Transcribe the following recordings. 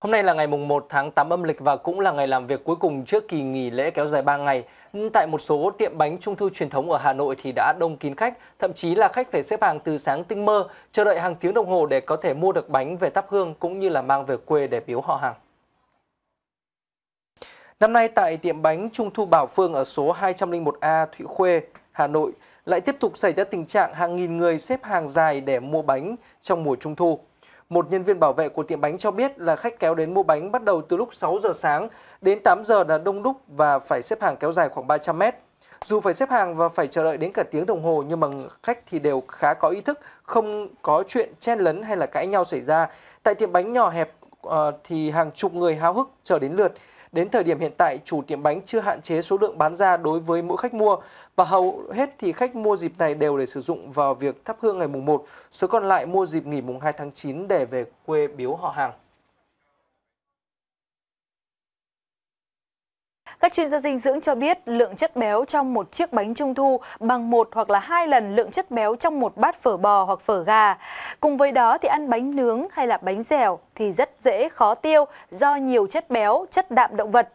Hôm nay là ngày mùng 1 tháng 8 âm lịch và cũng là ngày làm việc cuối cùng trước kỳ nghỉ lễ kéo dài 3 ngày. Tại một số tiệm bánh trung thu truyền thống ở Hà Nội thì đã đông kín khách, thậm chí là khách phải xếp hàng từ sáng tinh mơ, chờ đợi hàng tiếng đồng hồ để có thể mua được bánh về thắp hương cũng như là mang về quê để biếu họ hàng. Năm nay tại tiệm bánh trung thu Bảo Phương ở số 201A Thụy Khuê, Hà Nội lại tiếp tục xảy ra tình trạng hàng nghìn người xếp hàng dài để mua bánh trong mùa trung thu. Một nhân viên bảo vệ của tiệm bánh cho biết là khách kéo đến mua bánh bắt đầu từ lúc 6 giờ sáng đến 8 giờ là đông đúc và phải xếp hàng kéo dài khoảng 300 mét. Dù phải xếp hàng và phải chờ đợi đến cả tiếng đồng hồ nhưng mà khách thì đều khá có ý thức, không có chuyện chen lấn hay là cãi nhau xảy ra. Tại tiệm bánh nhỏ hẹp ờ, thì hàng chục người háo hức chờ đến lượt. Đến thời điểm hiện tại, chủ tiệm bánh chưa hạn chế số lượng bán ra đối với mỗi khách mua và hầu hết thì khách mua dịp này đều để sử dụng vào việc thắp hương ngày mùng 1, số còn lại mua dịp nghỉ mùng 2 tháng 9 để về quê biếu họ hàng. Các chuyên gia dinh dưỡng cho biết lượng chất béo trong một chiếc bánh trung thu bằng một hoặc là hai lần lượng chất béo trong một bát phở bò hoặc phở gà. Cùng với đó thì ăn bánh nướng hay là bánh dẻo thì rất dễ khó tiêu do nhiều chất béo, chất đạm động vật.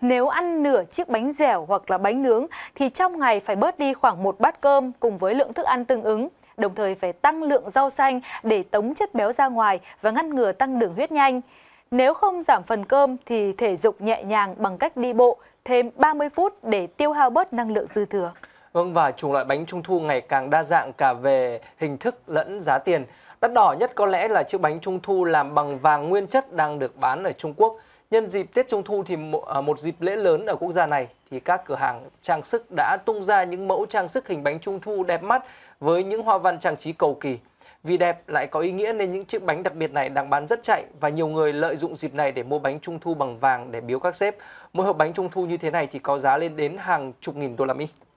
Nếu ăn nửa chiếc bánh dẻo hoặc là bánh nướng thì trong ngày phải bớt đi khoảng một bát cơm cùng với lượng thức ăn tương ứng đồng thời phải tăng lượng rau xanh để tống chất béo ra ngoài và ngăn ngừa tăng đường huyết nhanh. Nếu không giảm phần cơm thì thể dục nhẹ nhàng bằng cách đi bộ thêm 30 phút để tiêu hao bớt năng lượng dư thừa. Vâng và chủng loại bánh trung thu ngày càng đa dạng cả về hình thức lẫn giá tiền. Đắt đỏ nhất có lẽ là chiếc bánh trung thu làm bằng vàng nguyên chất đang được bán ở Trung Quốc. Nhân dịp Tết Trung Thu thì à, một dịp lễ lớn ở quốc gia này thì các cửa hàng trang sức đã tung ra những mẫu trang sức hình bánh trung thu đẹp mắt với những hoa văn trang trí cầu kỳ. Vì đẹp lại có ý nghĩa nên những chiếc bánh đặc biệt này đang bán rất chạy và nhiều người lợi dụng dịp này để mua bánh trung thu bằng vàng để biếu các sếp. Mỗi hộp bánh trung thu như thế này thì có giá lên đến hàng chục nghìn đô la Mỹ.